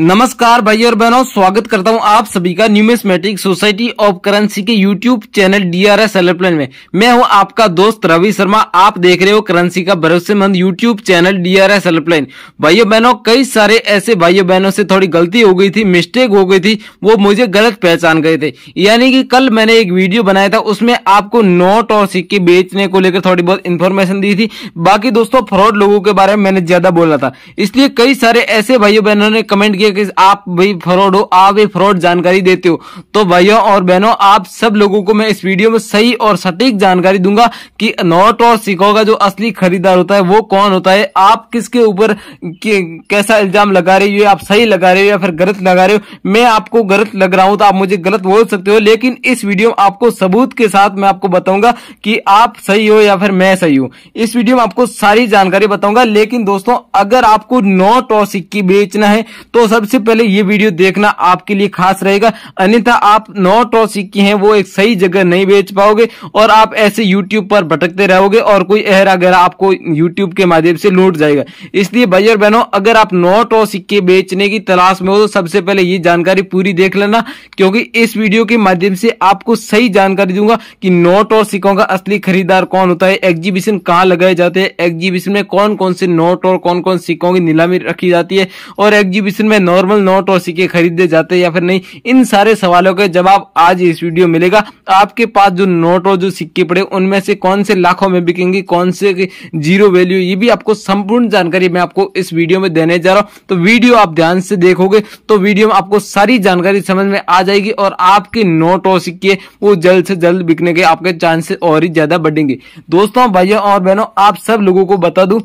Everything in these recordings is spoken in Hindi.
नमस्कार भाई और बहनों स्वागत करता हूं आप सभी का न्यूमिस्मेटिक सोसाइटी ऑफ करेंसी के YouTube channel D S airplane में मैं हूं आपका दोस्त रवि शर्मा आप देख रहे हो करेंसी का भरोसेमंद YouTube channel D DRS airplane भाइयों बहनों कई सारे ऐसे भाइयों बहनों से थोड़ी गलती हो गई थी मिस्टेक हो गई थी वो मुझे गलत पहचान गए थे यानी कि कल मैंने एक वीडियो बनाया था उसमें आपको नोट और सिक्के बेचने को लेकर थोड़ी बहुत इन्फॉर्मेशन दी थी बाकी दोस्तों फ्रॉड लोगों के बारे में मैंने ज्यादा बोला था इसलिए कई सारे ऐसे भाइयों बहनों ने कमेंट किया है कि आप भी फ्रॉड हो आप भी फ्रॉड जानकारी देते हो तो भाइयों और बहनों आप सब लोगों को मैं इस वीडियो में सही और सटीक जानकारी दूंगा कि नोट और सिक्कों का जो असली खरीदार होता है वो कौन होता है आप किसके ऊपर कैसा इल्जाम लगा रहे हो आप सही लगा रहे हो या फिर गलत लगा रहे हो मैं आपको गलत लग रहा हूं तो आप मुझे गलत बोल सकते हो लेकिन इस वीडियो में आपको सबूत के साथ मैं आपको बताऊंगा कि आप सही हो या फिर मैं सही हूं इस वीडियो में आपको सारी जानकारी बताऊंगा लेकिन दोस्तों अगर आपको नोट और सिक्के बेचना है तो सबसे पहले ये वीडियो देखना आपके लिए खास रहेगा अन्यथा आप नौ टॉस सिक्के हैं वो एक सही जगह नहीं बेच पाओगे और आप ऐसे यूट्यूब पर भटकते रहोगे और कोई एहरा अगर आपको यूट्यूब के माध्यम से लूट जाएगा इसलिए भाई और बहनों अगर आप नौ और सिक्के बेचने की तलाश में हो तो सबसे पहले ये जानकारी पूरी देख लेना क्योंकि इस वीडियो के माध्यम से आपको सही जानकारी दूंगा कि नोट और सिक्कों का असली खरीदार कौन होता है एग्जीबिशन कहाँ लगाए जाते हैं एग्जीबिशन में कौन कौन से नोट और कौन कौन सिक्कों की नीलामी रखी जाती है और एग्जीबिशन में में नॉर्मल नोट और सिक्के खरीदे जाते हैं या फिर नहीं इन सारे सवालों के जवाब आज इस वीडियो मिलेगा आपके पास जो नोट और जो सिक्के पड़े उनमें से कौन से लाखों में बिकेंगे कौन से जीरो वैल्यू ये भी आपको संपूर्ण जानकारी मैं आपको इस वीडियो में देने जा रहा हूँ तो वीडियो आप ध्यान से देखोगे तो वीडियो में आपको सारी जानकारी समझ में आ जाएगी और आपके नोट और सिक्के वो जल्द से जल्द बिकने के आपके चांसेस और ही ज्यादा बढ़ेंगे दोस्तों भाइयों और बहनों आप सब लोगों को बता दूं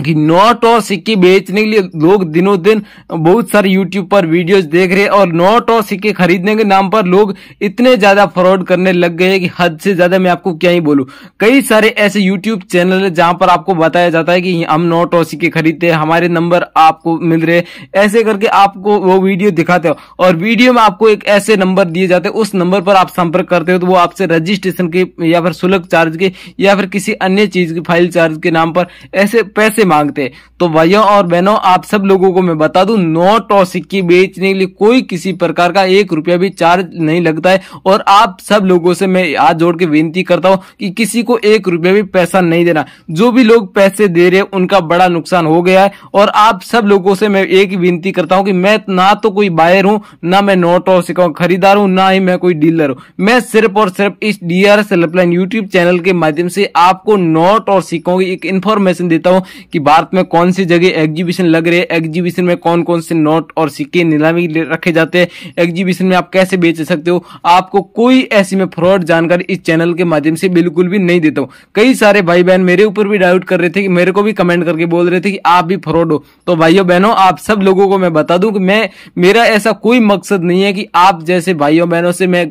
कि नोट और सिक्के बेचने के लिए लोग दिनों दिन बहुत सारे यूट्यूब पर वीडियोस देख रहे हैं और नोट और सिक्के खरीदने के नाम पर लोग इतने ज्यादा फ्रॉड करने लग गए हैं कि हद से ज्यादा मैं आपको क्या ही बोलूं कई सारे ऐसे यूट्यूब चैनल है जहां पर आपको बताया जाता है कि हम नोट और सिक्के खरीदते हैं हमारे नंबर आपको मिल रहे ऐसे करके आपको वो वीडियो दिखाते हो और वीडियो में आपको एक ऐसे नंबर दिए जाते हैं उस नंबर पर आप संपर्क करते हो तो वो आपसे रजिस्ट्रेशन के या फिर शुल्क चार्ज के या फिर किसी अन्य चीज के फाइल चार्ज के नाम पर ऐसे पैसे पैसे मांगते तो भाइयों और बहनों आप सब लोगों को मैं बता दूं नोट और सिक्के बेचने के लिए कोई किसी प्रकार का एक रुपया भी चार्ज नहीं लगता है और आप सब लोगों से मैं हाथ जोड़ के विनती करता हूँ कि किसी को एक रुपया भी पैसा नहीं देना जो भी लोग पैसे दे रहे उनका बड़ा नुकसान हो गया है और आप सब लोगों से मैं एक विनती करता हूँ कि मैं ना तो कोई बायर हूँ ना मैं नोट और सिक्का खरीदार हूँ ना ही मैं कोई डीलर हूँ मैं सिर्फ और सिर्फ इस D R helpline YouTube channel के माध्यम से आपको नोट और सिक्कों की एक इन्फॉर्मेशन देता हूँ कि भारत में कौन सी जगह एग्जीबिशन लग रहे हैं एग्जीबिशन में कौन कौन से नोट और सिक्के नीलामी रखे जाते हैं एग्जीबिशन में आप कैसे बेच सकते हो आपको कोई ऐसी में फ्रॉड जानकारी इस चैनल के माध्यम से बिल्कुल भी नहीं देता हूँ कई सारे भाई बहन मेरे ऊपर भी डाउट कर रहे थे कि मेरे को भी कमेंट करके बोल रहे थे कि आप भी फ्रॉड हो तो भाइयों बहनों आप सब लोगों को मैं बता दूं कि मैं मेरा ऐसा कोई मकसद नहीं है कि आप जैसे भाइयों बहनों से मैं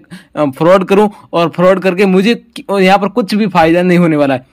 फ्रॉड करूं और फ्रॉड करके मुझे यहाँ पर कुछ भी फायदा नहीं होने वाला है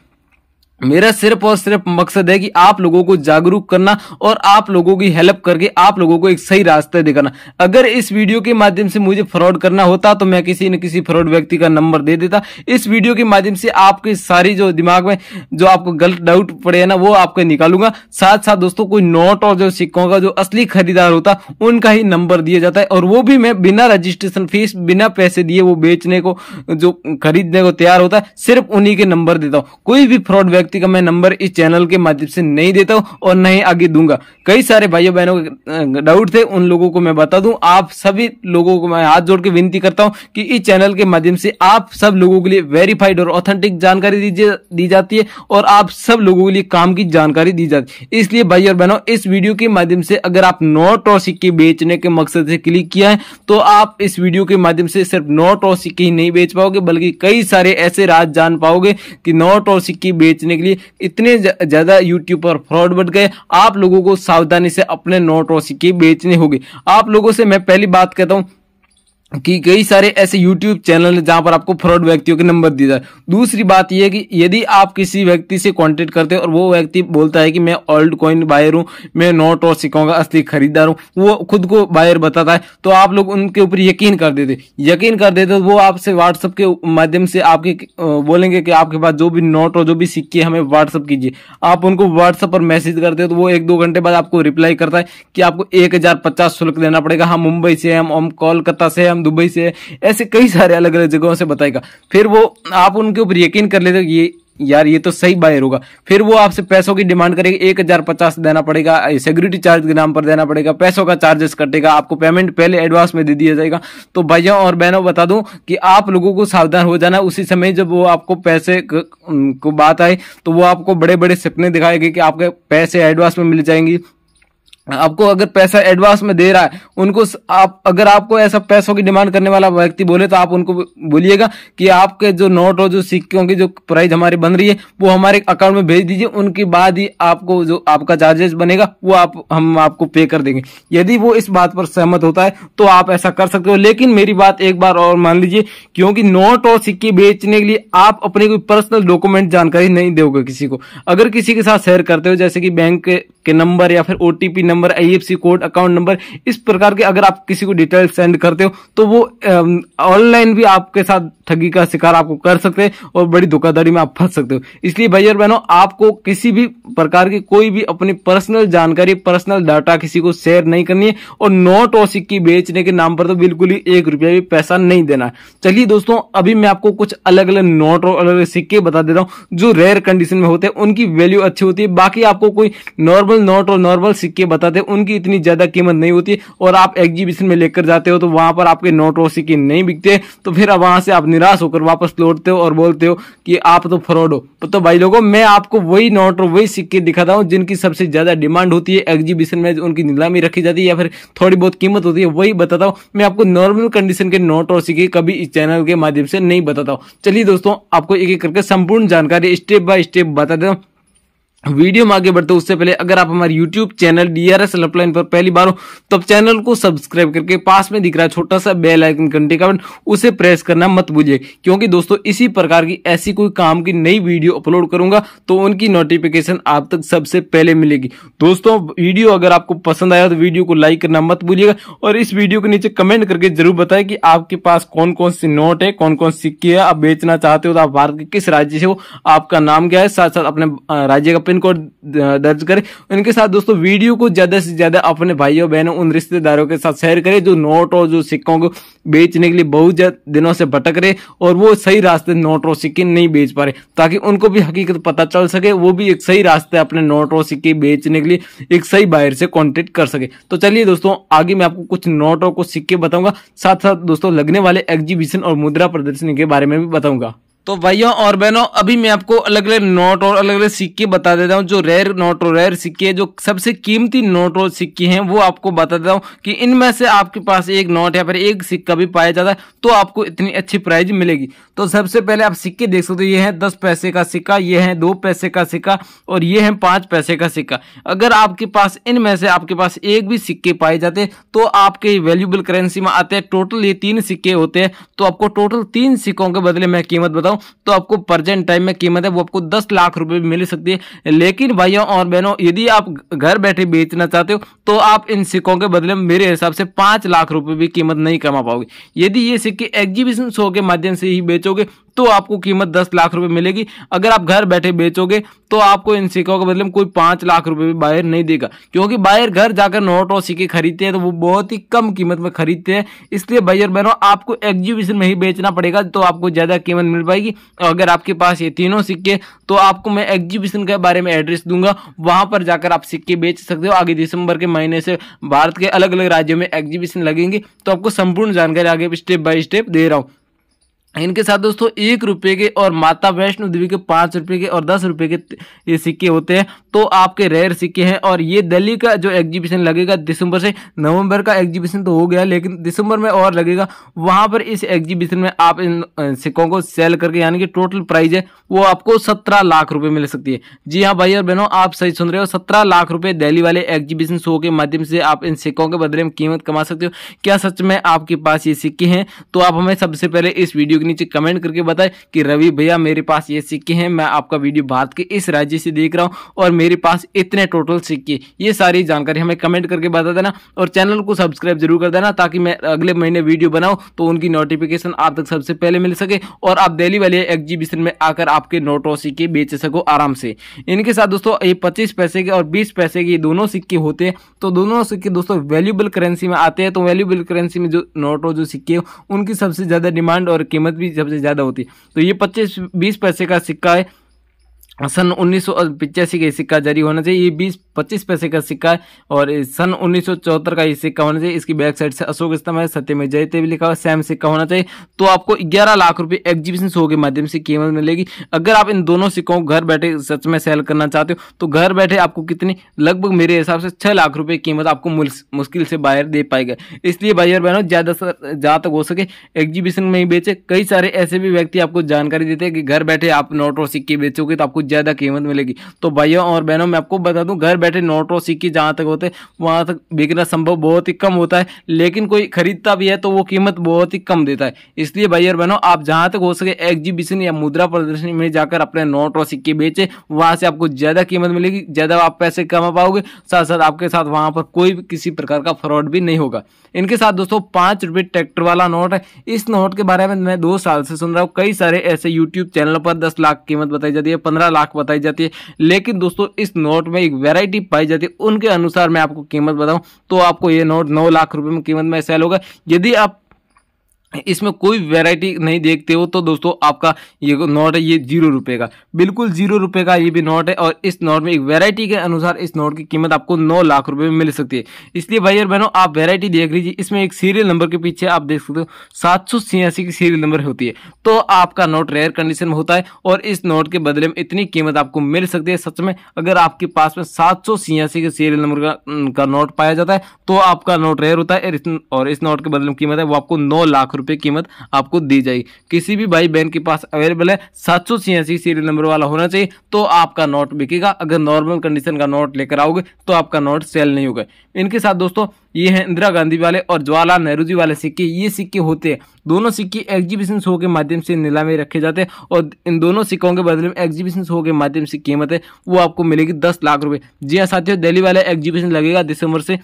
मेरा सिर्फ और सिर्फ मकसद है कि आप लोगों को जागरूक करना और आप लोगों की हेल्प करके आप लोगों को एक सही रास्ता दिखाना अगर इस वीडियो के माध्यम से मुझे फ्रॉड करना होता तो मैं किसी न किसी फ्रॉड व्यक्ति का नंबर दे देता इस वीडियो के माध्यम से आपके सारी जो दिमाग में जो आपको गलत डाउट पड़े ना वो आपके निकालूंगा साथ साथ दोस्तों कोई नोट और जो सिक्कों का जो असली खरीदार होता उनका ही नंबर दिया जाता है और वो भी मैं बिना रजिस्ट्रेशन फीस बिना पैसे दिए वो बेचने को जो खरीदने को तैयार होता है सिर्फ उन्हीं के नंबर देता हूँ कोई भी फ्रॉड व्यक्ति व्यक्ति का मैं नंबर इस चैनल के माध्यम से नहीं देता हूँ और न ही आगे दूंगा कई सारे भाइयों बहनों के डाउट थे उन लोगों को मैं बता दूं आप सभी लोगों को मैं हाथ जोड़ के विनती करता हूँ कि इस चैनल के माध्यम से आप सब लोगों के लिए वेरीफाइड और ऑथेंटिक जानकारी दीजिए दी जाती है और आप सब लोगों के लिए काम की जानकारी दी जाती है इसलिए भाई और बहनों इस वीडियो के माध्यम से अगर आप नोट और सिक्के बेचने के मकसद से क्लिक किया है तो आप इस वीडियो के माध्यम से सिर्फ नोट और सिक्के ही नहीं बेच पाओगे बल्कि कई सारे ऐसे राज जान पाओगे कि नोट और सिक्के बेचने के लिए इतने ज़्यादा यूट्यूब पर फ्रॉड बढ़ गए आप लोगों को सावधानी से अपने नोट और सिक्के बेचने होंगे आप लोगों से मैं पहली बात कहता हूँ कि कई सारे ऐसे YouTube चैनल हैं जहां पर आपको फ्रॉड व्यक्तियों के नंबर दिए जाए दूसरी बात यह कि यदि आप किसी व्यक्ति से कांटेक्ट करते हैं और वो व्यक्ति बोलता है कि मैं ओल्ड कॉइन बायर हूं मैं नोट और सिक्कों का असली खरीदार हूं वो खुद को बायर बताता है तो आप लोग उनके ऊपर यकीन कर देते यकीन कर देते वो आपसे व्हाट्सअप के माध्यम से आपके बोलेंगे कि आपके पास जो भी नोट और जो भी सिक्के हमें व्हाट्सअप कीजिए आप उनको व्हाट्सअप पर मैसेज करते हो तो वो एक दो घंटे बाद आपको रिप्लाई करता है कि आपको एक शुल्क देना पड़ेगा हम हाँ, मुंबई से हम कोलकाता से हम आसाम दुबई से है ऐसे कई सारे अलग अलग जगहों से बताएगा फिर वो आप उनके ऊपर यकीन कर लेते ये यार ये तो सही बायर होगा फिर वो आपसे पैसों की डिमांड करेगा एक हजार पचास देना पड़ेगा सिक्योरिटी चार्ज के नाम पर देना पड़ेगा पैसों का चार्जेस कटेगा आपको पेमेंट पहले एडवांस में दे दिया जाएगा तो भाइयों और बहनों बता दूं कि आप लोगों को सावधान हो जाना उसी समय जब वो आपको पैसे को बात आए तो वो आपको बड़े बड़े सपने दिखाएगी कि आपके पैसे एडवांस में मिल जाएंगी आपको अगर पैसा एडवांस में दे रहा है उनको आप अगर आपको ऐसा पैसों की डिमांड करने वाला व्यक्ति बोले तो आप उनको बोलिएगा कि आपके जो नोट और जो सिक्कों की जो प्राइस हमारी बन रही है वो हमारे अकाउंट में भेज दीजिए उनके बाद ही आपको जो आपका चार्जेस बनेगा वो आप हम आपको पे कर देंगे यदि वो इस बात पर सहमत होता है तो आप ऐसा कर सकते हो लेकिन मेरी बात एक बार और मान लीजिए क्योंकि नोट और सिक्के बेचने के लिए आप अपने कोई पर्सनल डॉक्यूमेंट जानकारी नहीं दोगे किसी को अगर किसी के साथ शेयर करते हो जैसे कि बैंक के नंबर या फिर OTP number number I code account number इस प्रकार के अगर आप किसी को डिटेल सेंड करते हो तो वो ऑनलाइन भी आपके साथ ठगी का शिकार आपको कर सकते हैं और बड़ी धोखाधड़ी में आप फंस सकते हो इसलिए भाई और बहनों आपको किसी भी प्रकार की कोई भी अपनी पर्सनल जानकारी पर्सनल डाटा किसी को शेयर नहीं करनी है और नोट और सिक्की बेचने के नाम पर तो बिल्कुल ही एक रुपया भी पैसा नहीं देना चलिए दोस्तों अभी मैं आपको कुछ अलग अलग नोट और अलग अलग सिक्के बता देता हूँ जो रेयर कंडीशन में होते हैं उनकी वैल्यू अच्छी होती है बाकी आपको कोई नॉर्मल नोट और नॉर्मल सिक्के बताते हैं उनकी इतनी ज्यादा कीमत नहीं होती और आप एग्जीबिशन में लेकर जाते हो तो वहां पर आपके नोट और सिक्के नहीं बिकते तो फिर वहां से आप निराश होकर वापस लौटते हो और बोलते हो कि आप तो फ्रॉड हो तो, तो भाई लोगों मैं आपको वही नोट और वही सिक्के दिखाता हूँ जिनकी सबसे ज़्यादा डिमांड होती है एग्जीबिशन में उनकी नीलामी रखी जाती है या फिर थोड़ी बहुत कीमत होती है वही बताता हूँ मैं आपको नॉर्मल कंडीशन के नोट और सिक्के कभी इस चैनल के माध्यम से नहीं बताता हूँ चलिए दोस्तों आपको एक एक करके संपूर्ण जानकारी स्टेप बाय स्टेप बता देता हूँ वीडियो में आगे बढ़ते उससे पहले अगर आप हमारे यूट्यूब चैनल डीआरएस हेल्पलाइन पर पहली बार हो तो आप चैनल को सब्सक्राइब करके पास में दिख रहा छोटा सा बेल आइकन घंटे का बटन उसे प्रेस करना मत भूलिए क्योंकि दोस्तों इसी प्रकार की ऐसी कोई काम की नई वीडियो अपलोड करूंगा तो उनकी नोटिफिकेशन आप तक सबसे पहले मिलेगी दोस्तों वीडियो अगर आपको पसंद आया तो वीडियो को लाइक करना मत भूलिएगा और इस वीडियो के नीचे कमेंट करके जरूर बताए कि आपके पास कौन कौन सी नोट है कौन कौन सिक्के है आप बेचना चाहते हो तो आप भारत के किस राज्य से हो आपका नाम क्या है साथ साथ अपने राज्य का पिन कोड दर्ज करें उनके साथ दोस्तों वीडियो को ज्यादा से ज्यादा अपने भाइयों बहनों उन रिश्तेदारों के साथ शेयर करें जो नोट और जो सिक्कों को बेचने के लिए बहुत दिनों से भटक रहे और वो सही रास्ते नोट और सिक्के नहीं बेच पा रहे ताकि उनको भी हकीकत पता चल सके वो भी एक सही रास्ते अपने नोट और सिक्के बेचने के लिए एक सही बायर से कॉन्टेक्ट कर सके तो चलिए दोस्तों आगे मैं आपको कुछ नोट और कुछ सिक्के बताऊंगा साथ साथ दोस्तों लगने वाले एग्जीबिशन और मुद्रा प्रदर्शनी के बारे में भी बताऊंगा तो भाइयों और बहनों अभी मैं आपको अलग अलग नोट और अलग अलग सिक्के बता देता हूँ जो रेयर नोट और रेयर सिक्के जो सबसे कीमती नोट और सिक्के हैं वो आपको बता देता हूँ कि इनमें से आपके पास एक नोट या फिर एक सिक्का भी पाया जाता है तो आपको इतनी अच्छी प्राइज मिलेगी तो सबसे पहले आप सिक्के देख सकते हो ये है दस पैसे का सिक्का ये है दो पैसे का सिक्का और ये है पाँच पैसे का सिक्का अगर आपके पास इनमें से आपके पास एक भी सिक्के पाए जाते तो आपके वैल्यूबल करेंसी में आते हैं टोटल ये तीन सिक्के होते हैं तो आपको टोटल तीन सिक्कों के बदले मैं कीमत बताऊँ तो आपको प्रजेंट टाइम में कीमत है वो आपको दस लाख रुपये मिल सकती है लेकिन भाइयों और बहनों यदि आप घर बैठे बेचना चाहते हो तो आप इन सिक्कों के बदले में मेरे हिसाब से पाँच लाख रुपये भी कीमत नहीं कमा पाओगे यदि ये सिक्के एग्जीबिशन शो के माध्यम से ही बेचोगे तो आपको कीमत दस लाख रुपए मिलेगी अगर आप घर बैठे बेचोगे तो आपको इन सिक्कों बदले मतलब कोई पांच लाख रुपए भी बायर नहीं देगा क्योंकि बायर घर जाकर नोट और सिक्के खरीदते हैं तो वो बहुत ही कम कीमत में खरीदते हैं इसलिए भाइयों बहनों आपको एग्जीबिशन में ही बेचना पड़ेगा तो आपको ज़्यादा कीमत मिल पाएगी अगर आपके पास ये तीनों सिक्के तो आपको मैं एग्जीबिशन के बारे में एड्रेस दूंगा वहां पर जाकर आप सिक्के बेच सकते हो आगे दिसंबर के महीने से भारत के अलग अलग राज्यों में एग्जीबिशन लगेंगे तो आपको संपूर्ण जानकारी आगे स्टेप बाय स्टेप दे रहा हूँ इनके साथ दोस्तों एक रुपये के और माता वैष्णो देवी के पाँच रुपये के और दस रुपये के ये सिक्के होते हैं तो आपके रेयर सिक्के हैं और ये दिल्ली का जो एग्जीबिशन लगेगा दिसंबर से नवंबर का एग्जीबिशन तो हो गया लेकिन दिसंबर में और लगेगा वहाँ पर इस एग्जीबिशन में आप इन सिक्कों को सेल करके यानी कि टोटल प्राइज है वो आपको सत्रह लाख रुपये मिल सकती है जी हाँ भाई और बहनों आप सही सुन रहे हो सत्रह लाख रुपये दिल्ली वाले एग्जीबिशन शो के माध्यम से आप इन सिक्कों के बदले में कीमत कमा सकते हो क्या सच में आपके पास ये सिक्के हैं तो आप हमें सबसे पहले इस वीडियो वीडियो के नीचे कमेंट करके बताएं कि रवि भैया मेरे पास ये सिक्के हैं मैं आपका वीडियो भारत के इस राज्य से देख रहा हूँ और मेरे पास इतने टोटल सिक्के ये सारी जानकारी हमें कमेंट करके बता देना और चैनल को सब्सक्राइब जरूर कर देना ताकि मैं अगले महीने वीडियो बनाऊँ तो उनकी नोटिफिकेशन आप तक सबसे पहले मिल सके और आप दिल्ली वाले एग्जीबिशन में आकर आपके नोटों सिक्के बेच सको आराम से इनके साथ दोस्तों ये पच्चीस पैसे के और बीस पैसे के दोनों सिक्के होते हैं तो दोनों सिक्के दोस्तों वैल्यूबल करेंसी में आते हैं तो वैल्यूबल करेंसी में जो नोट और जो सिक्के उनकी सबसे ज़्यादा डिमांड और कीमत कीमत भी सबसे ज़्यादा होती है तो ये पच्चीस बीस पैसे का सिक्का है सन उन्नीस के सिक्का जारी होना चाहिए ये बीस पच्चीस पैसे का सिक्का है और सन उन्नीस का ये सिक्का होना चाहिए इसकी बैक साइड से अशोक स्तंभ है सत्य में जयते भी लिखा हुआ सेम सिक्का होना चाहिए तो आपको ग्यारह लाख रुपए एग्जीबिशन शो के माध्यम से कीमत मिलेगी अगर आप इन दोनों सिक्कों को घर बैठे सच में सेल करना चाहते हो तो घर बैठे आपको कितनी लगभग मेरे हिसाब से छह लाख रुपये कीमत आपको मुश्किल से बाहर दे पाएगा इसलिए भाई और बहनों ज़्यादा जहाँ तक हो सके एग्जीबिशन में ही बेचे कई सारे ऐसे भी व्यक्ति आपको जानकारी देते हैं कि घर बैठे आप नोट और सिक्के बेचोगे तो आपको ज़्यादा कीमत मिलेगी तो भाइयों और बहनों मैं आपको बता दूँ घर बैठे नोट और सिक्के जहाँ तक होते वहाँ तक बिकना संभव बहुत ही कम होता है लेकिन कोई खरीदता भी है तो वो कीमत बहुत ही कम देता है इसलिए भाई और बहनों आप जहाँ तक हो सके एग्जीबिशन या मुद्रा प्रदर्शनी में जाकर अपने नोट और सिक्के बेचें वहाँ से आपको ज़्यादा कीमत मिलेगी ज़्यादा आप पैसे कमा पाओगे साथ साथ आपके साथ वहाँ पर कोई भी किसी प्रकार का फ्रॉड भी नहीं होगा इनके साथ दोस्तों पाँच रुपये ट्रैक्टर वाला नोट है इस नोट के बारे में मैं दो साल से सुन रहा हूँ कई सारे ऐसे यूट्यूब चैनलों पर दस लाख कीमत बताई जाती है पंद्रह लाख बताई जाती है लेकिन दोस्तों इस नोट में एक वेराइटी पाई जाती है उनके अनुसार मैं आपको कीमत बताऊँ तो आपको ये नोट नौ लाख रुपये में कीमत में सेल होगा यदि आप इसमें कोई वैरायटी नहीं देखते हो तो दोस्तों आपका ये नोट है ये जीरो रुपये का बिल्कुल जीरो रुपये का ये भी नोट है और इस नोट में एक वैरायटी के अनुसार इस नोट की कीमत आपको नौ लाख रुपए में मिल सकती है इसलिए भाई और बहनों आप वैरायटी देख लीजिए इसमें एक सीरियल नंबर के पीछे आप देख सकते हो सात सौ की सीरियल नंबर होती है तो आपका नोट रेयर कंडीशन में होता है और इस नोट के बदले में इतनी कीमत आपको मिल सकती है सच में अगर आपके पास में सात सौ के सीरियल नंबर का नोट पाया जाता है तो आपका नोट रेयर होता है और इस नोट के बदले में कीमत है वो आपको नौ लाख रुपये कीमत आपको दी जाएगी किसी भी भाई बहन के पास अवेलेबल है सात सीरियल नंबर वाला होना चाहिए तो आपका नोट बिकेगा अगर नॉर्मल कंडीशन का नोट लेकर आओगे तो आपका नोट सेल नहीं होगा इनके साथ दोस्तों ये हैं इंदिरा गांधी वाले और जवाहरलाल नेहरू जी वाले सिक्के ये सिक्के होते हैं दोनों सिक्के एग्जीबिशन शो के माध्यम से नीलामी रखे जाते हैं और इन दोनों सिक्कों के बदले में एग्जीबिशन शो के माध्यम से कीमत है वो आपको मिलेगी दस लाख रुपए जी हाँ साथियों दिल्ली वाले एग्जीबिशन लगेगा दिसंबर से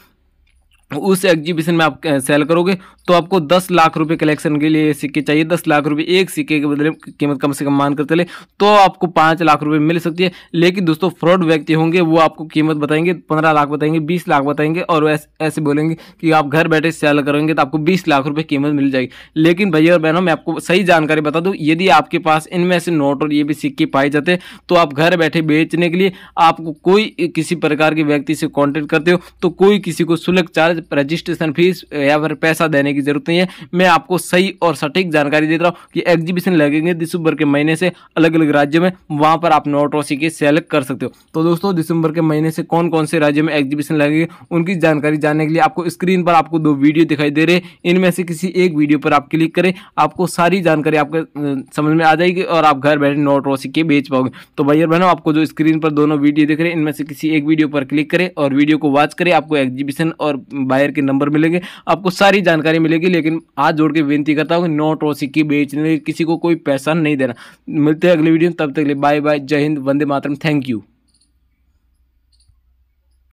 उस एग्जीबिशन में आप सेल करोगे तो आपको दस लाख रुपए कलेक्शन के लिए सिक्के चाहिए दस लाख रुपए एक सिक्के के बदले कीमत कम से कम मान कर चले तो आपको पाँच लाख रुपए मिल सकती है लेकिन दोस्तों फ्रॉड व्यक्ति होंगे वो आपको कीमत बताएंगे पंद्रह लाख बताएंगे बीस लाख बताएंगे और ऐसे बोलेंगे कि आप घर बैठे सेल करेंगे तो आपको बीस लाख रुपये कीमत मिल जाएगी लेकिन भैया और बहनों मैं आपको सही जानकारी बता दूँ यदि आपके पास इनमें से नोट और ये भी सिक्के पाए जाते तो आप घर बैठे बेचने के लिए आपको कोई किसी प्रकार के व्यक्ति से कॉन्टेक्ट करते हो तो कोई किसी को सुलग चार्ज रजिस्ट्रेशन फीस या फिर पैसा देने की जरूरत नहीं है मैं आपको सही और सटीक जानकारी देता हूँ कि एग्जीबिशन लगेंगे दिसंबर के महीने से अलग अलग राज्य में वहाँ पर आप नोट नोटोसी की सेलेक्ट कर सकते हो तो दोस्तों दिसंबर के महीने से कौन कौन से राज्य में एग्जीबिशन लगेंगे उनकी जानकारी जानने के लिए आपको स्क्रीन पर आपको दो वीडियो दिखाई दे रहे इनमें से किसी एक वीडियो पर आप क्लिक करें आपको सारी जानकारी आपके समझ में आ जाएगी और आप घर बैठे नोट रोसी के बेच पाओगे तो भैया बहनों आपको जो स्क्रीन पर दोनों वीडियो दिख रहे हैं इनमें से किसी एक वीडियो पर क्लिक करें और वीडियो को वॉच करें आपको एग्जीबिशन और बायर के नंबर मिलेंगे आपको सारी जानकारी मिलेगी लेकिन आज जोड़ के विनती करता हूँ नोट और सिक्की बेचने किसी को कोई पैसा नहीं देना मिलते हैं अगली वीडियो तब तक के लिए बाय बाय जय हिंद वंदे मातरम थैंक यू